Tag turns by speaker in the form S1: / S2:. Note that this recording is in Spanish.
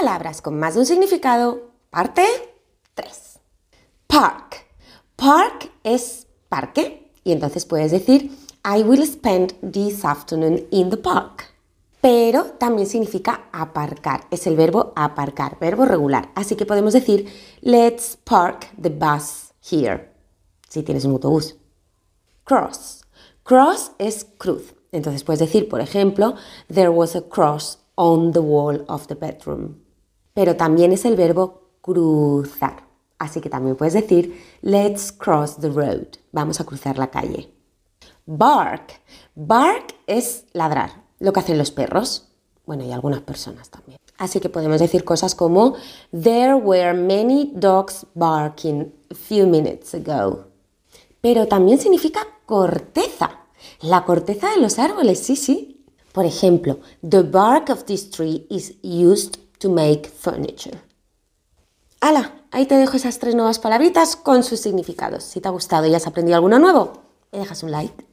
S1: Palabras con más de un significado, parte 3. Park. Park es parque y entonces puedes decir I will spend this afternoon in the park. Pero también significa aparcar, es el verbo aparcar, verbo regular. Así que podemos decir Let's park the bus here, si tienes un autobús. Cross. Cross es cruz. Entonces puedes decir, por ejemplo, There was a cross on the wall of the bedroom. Pero también es el verbo cruzar. Así que también puedes decir, let's cross the road. Vamos a cruzar la calle. Bark. Bark es ladrar, lo que hacen los perros. Bueno, y algunas personas también. Así que podemos decir cosas como, there were many dogs barking a few minutes ago. Pero también significa corteza. La corteza de los árboles, sí, sí, por ejemplo, the bark of this tree is used to make furniture. ¡Hala! Ahí te dejo esas tres nuevas palabritas con sus significados. Si te ha gustado y has aprendido alguno nuevo, me dejas un like.